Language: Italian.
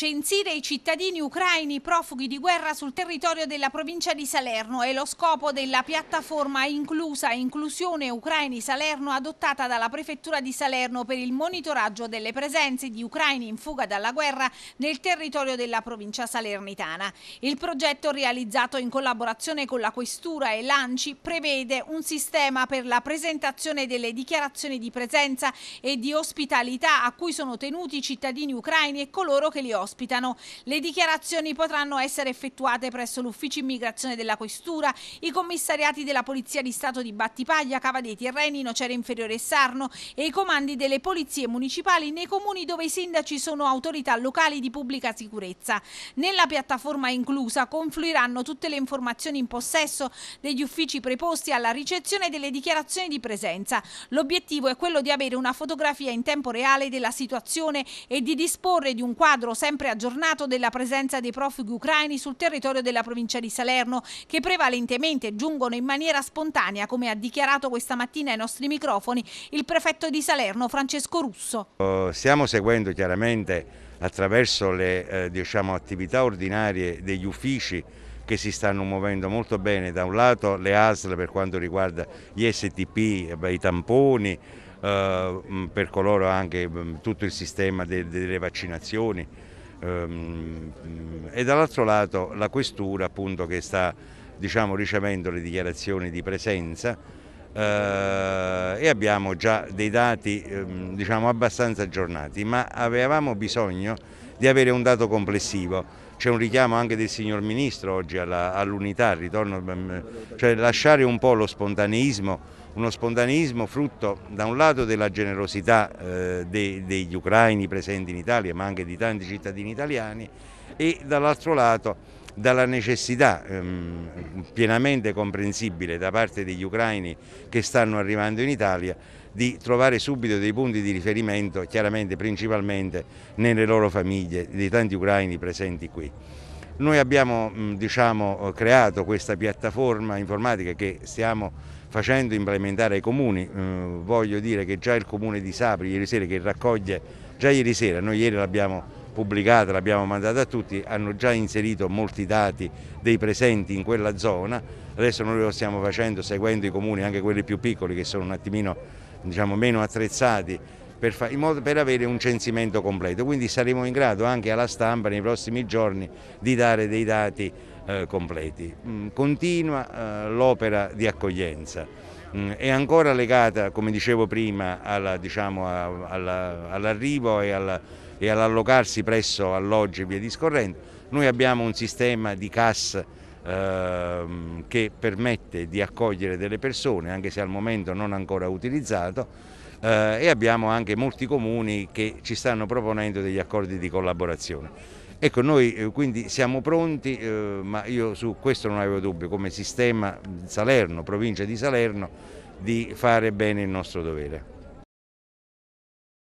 censire i cittadini ucraini profughi di guerra sul territorio della provincia di Salerno è lo scopo della piattaforma inclusa Inclusione Ucraini Salerno adottata dalla Prefettura di Salerno per il monitoraggio delle presenze di ucraini in fuga dalla guerra nel territorio della provincia salernitana. Il progetto realizzato in collaborazione con la Questura e l'ANCI prevede un sistema per la presentazione delle dichiarazioni di presenza e di ospitalità a cui sono tenuti i cittadini ucraini e coloro che li ospitano ospitano. Le dichiarazioni potranno essere effettuate presso l'ufficio immigrazione della Questura, i commissariati della Polizia di Stato di Battipaglia, Cava dei Renino, Cera Inferiore e Sarno e i comandi delle polizie municipali nei comuni dove i sindaci sono autorità locali di pubblica sicurezza. Nella piattaforma inclusa confluiranno tutte le informazioni in possesso degli uffici preposti alla ricezione delle dichiarazioni di presenza. L'obiettivo è quello di avere una fotografia in tempo reale della situazione e di disporre di un quadro sempre sempre aggiornato della presenza dei profughi ucraini sul territorio della provincia di Salerno, che prevalentemente giungono in maniera spontanea, come ha dichiarato questa mattina ai nostri microfoni il prefetto di Salerno, Francesco Russo. Eh, stiamo seguendo chiaramente attraverso le eh, diciamo, attività ordinarie degli uffici che si stanno muovendo molto bene, da un lato le ASL per quanto riguarda gli STP, eh, i tamponi, per coloro anche tutto il sistema delle vaccinazioni, Ehm, e dall'altro lato la questura appunto, che sta diciamo, ricevendo le dichiarazioni di presenza eh, e abbiamo già dei dati ehm, diciamo, abbastanza aggiornati ma avevamo bisogno di avere un dato complessivo c'è un richiamo anche del signor Ministro oggi all'unità, all mm, cioè lasciare un po' lo spontaneismo, uno spontaneismo frutto da un lato della generosità eh, de, degli ucraini presenti in Italia ma anche di tanti cittadini italiani e dall'altro lato dalla necessità ehm, pienamente comprensibile da parte degli ucraini che stanno arrivando in Italia di trovare subito dei punti di riferimento, chiaramente principalmente nelle loro famiglie, dei tanti ucraini presenti qui. Noi abbiamo diciamo, creato questa piattaforma informatica che stiamo facendo implementare ai comuni. Ehm, voglio dire che già il comune di Sapri ieri sera che raccoglie, già ieri sera, noi ieri l'abbiamo pubblicata, l'abbiamo mandata a tutti, hanno già inserito molti dati dei presenti in quella zona, adesso noi lo stiamo facendo seguendo i comuni, anche quelli più piccoli che sono un attimino diciamo, meno attrezzati, per, in modo per avere un censimento completo, quindi saremo in grado anche alla stampa nei prossimi giorni di dare dei dati eh, completi. Mm, continua eh, l'opera di accoglienza mm, è ancora legata, come dicevo prima, diciamo, all'arrivo diciamo, all e alla e all'allocarsi presso alloggi e via discorrendo. Noi abbiamo un sistema di CAS ehm, che permette di accogliere delle persone, anche se al momento non ancora utilizzato, eh, e abbiamo anche molti comuni che ci stanno proponendo degli accordi di collaborazione. Ecco, noi eh, quindi siamo pronti, eh, ma io su questo non avevo dubbio, come sistema Salerno, provincia di Salerno, di fare bene il nostro dovere.